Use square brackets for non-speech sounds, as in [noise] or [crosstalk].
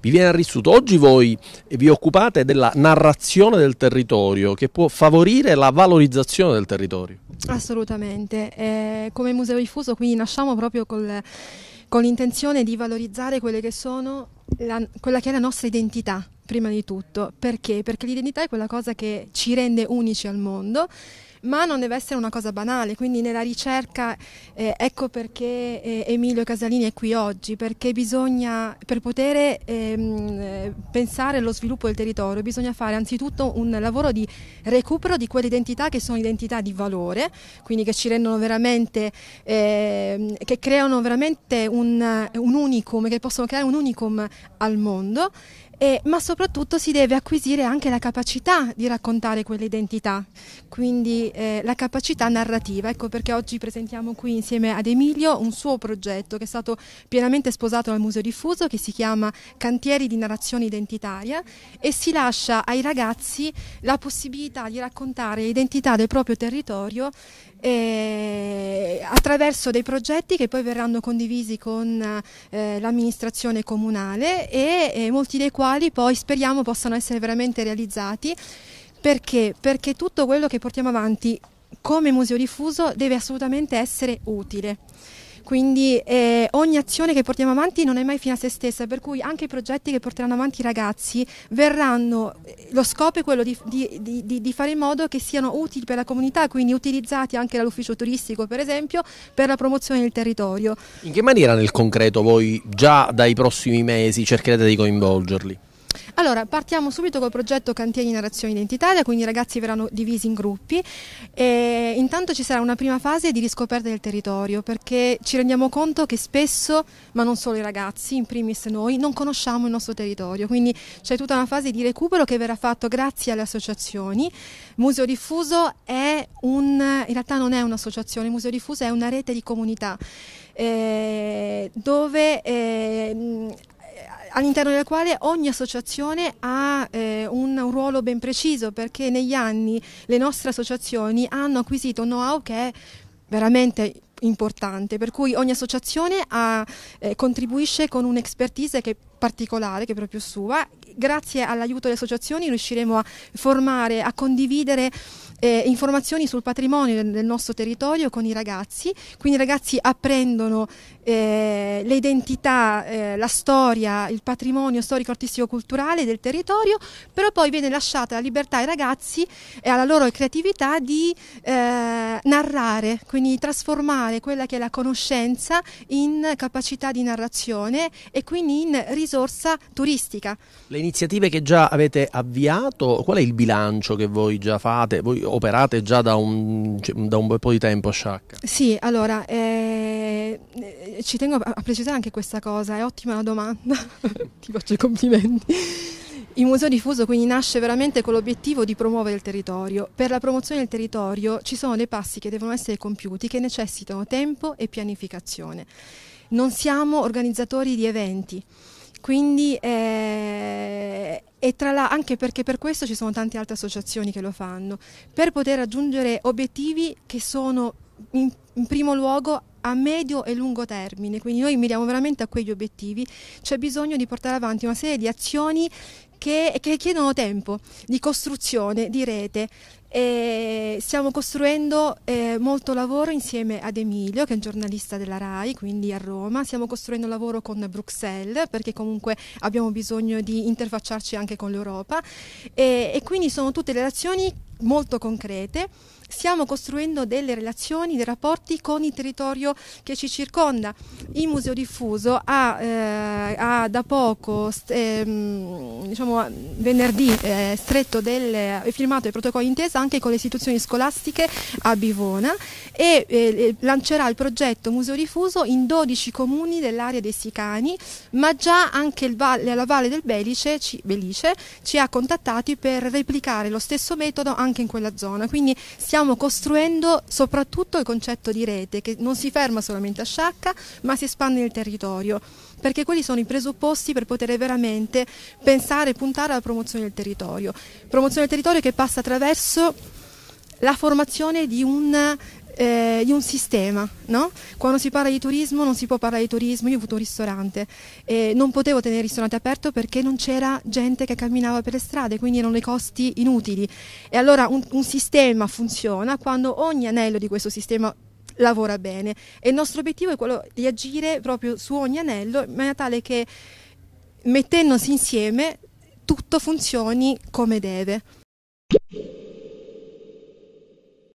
vi viene arrissuto. Oggi voi vi occupate della narrazione del territorio che può favorire la valorizzazione del territorio. Assolutamente, eh, come Museo Diffuso quindi nasciamo proprio col, con l'intenzione di valorizzare quelle che sono la, quella che è la nostra identità prima di tutto. Perché? Perché l'identità è quella cosa che ci rende unici al mondo ma non deve essere una cosa banale, quindi nella ricerca eh, ecco perché eh, Emilio Casalini è qui oggi, perché bisogna, per poter ehm, eh, pensare allo sviluppo del territorio bisogna fare anzitutto un lavoro di recupero di quelle identità che sono identità di valore, quindi che ci rendono veramente, ehm, che creano veramente un, un unicum, che possono creare un unicum al mondo eh, ma soprattutto si deve acquisire anche la capacità di raccontare quell'identità, quindi eh, la capacità narrativa. Ecco perché oggi presentiamo qui insieme ad Emilio un suo progetto che è stato pienamente sposato dal Museo Diffuso che si chiama Cantieri di narrazione identitaria e si lascia ai ragazzi la possibilità di raccontare l'identità del proprio territorio eh, attraverso dei progetti che poi verranno condivisi con eh, l'amministrazione comunale e molti dei quali poi speriamo possano essere veramente realizzati perché? Perché tutto quello che portiamo avanti come museo diffuso deve assolutamente essere utile. Quindi eh, ogni azione che portiamo avanti non è mai fine a se stessa, per cui anche i progetti che porteranno avanti i ragazzi verranno, eh, lo scopo è quello di, di, di, di, fare in modo che siano utili per la comunità, quindi utilizzati anche dall'ufficio turistico per esempio per la promozione del territorio. In che maniera nel concreto voi già dai prossimi mesi cercherete di coinvolgerli? Allora, partiamo subito col progetto Cantieri Narrazione Identitaria, quindi i ragazzi verranno divisi in gruppi e intanto ci sarà una prima fase di riscoperta del territorio perché ci rendiamo conto che spesso, ma non solo i ragazzi, in primis noi, non conosciamo il nostro territorio, quindi c'è tutta una fase di recupero che verrà fatto grazie alle associazioni. Museo Diffuso è un, in realtà non è un'associazione, Museo Diffuso è una rete di comunità eh, dove eh, all'interno della quale ogni associazione ha eh, un, un, ruolo ben preciso perché negli anni le nostre associazioni hanno acquisito un know-how che è veramente importante, per cui ogni associazione ha, eh, contribuisce con un'expertise che particolare che è proprio sua. Grazie all'aiuto delle associazioni riusciremo a formare, a condividere eh, informazioni sul patrimonio del, del, nostro territorio con i ragazzi, quindi i ragazzi apprendono eh, le eh, la storia, il patrimonio storico-artistico-culturale del territorio, però poi viene lasciata la libertà ai ragazzi e alla loro creatività di eh, narrare, quindi trasformare trasformare quella che è la conoscenza in capacità di narrazione e quindi in risorsa turistica. Le iniziative che già avete avviato, qual è il bilancio che voi già fate? Voi operate già da un, cioè, da un bel po' di tempo a Sciacca? Sì, allora... Eh, ci tengo a precisare anche questa cosa, è ottima la domanda, [laughs] ti faccio i complimenti. Il Museo Diffuso quindi nasce veramente con l'obiettivo di promuovere il territorio. Per la promozione del territorio ci sono dei passi che devono essere compiuti che necessitano tempo e pianificazione. Non siamo organizzatori di eventi, quindi eh, e tra la, anche perché per questo ci sono tante altre associazioni che lo fanno, per poter raggiungere obiettivi che sono in, in primo luogo a medio e lungo termine, quindi noi miriamo veramente a quegli obiettivi, c'è bisogno di portare avanti una serie di azioni che, che chiedono tempo, di costruzione, di rete. E stiamo costruendo eh, molto lavoro insieme ad Emilio, che è un giornalista della RAI, quindi a Roma. Stiamo costruendo lavoro con Bruxelles, perché comunque abbiamo bisogno di interfacciarci anche con l'Europa. E, e quindi sono tutte le azioni molto concrete stiamo costruendo delle relazioni, dei rapporti con il territorio che ci circonda. Il Museo Diffuso ha, eh, ha da poco, ehm, diciamo venerdì, eh, stretto del, firmato il protocollo intesa anche con le istituzioni scolastiche a Bivona e eh, eh lancerà il progetto Museo Diffuso in 12 comuni dell'area dei Sicani, ma già anche valle, la Valle del Belice ci, Belice ci ha contattati per replicare lo stesso metodo anche in quella zona. Quindi stiamo stiamo costruendo soprattutto il concetto di rete che non si ferma solamente a Sciacca ma si espande nel territorio perché quelli sono i presupposti per poter veramente pensare e puntare alla promozione del territorio. Promozione del territorio che passa attraverso la formazione di un eh, di un sistema, no? Quando si parla di turismo non si può parlare di turismo, io ho avuto un ristorante e non potevo tenere il ristorante aperto perché non c'era gente che camminava per le strade, quindi erano dei costi inutili. E allora un, un sistema funziona quando ogni anello di questo sistema lavora bene e il nostro obiettivo è quello di agire proprio su ogni anello in maniera tale che mettendosi insieme tutto funzioni come deve.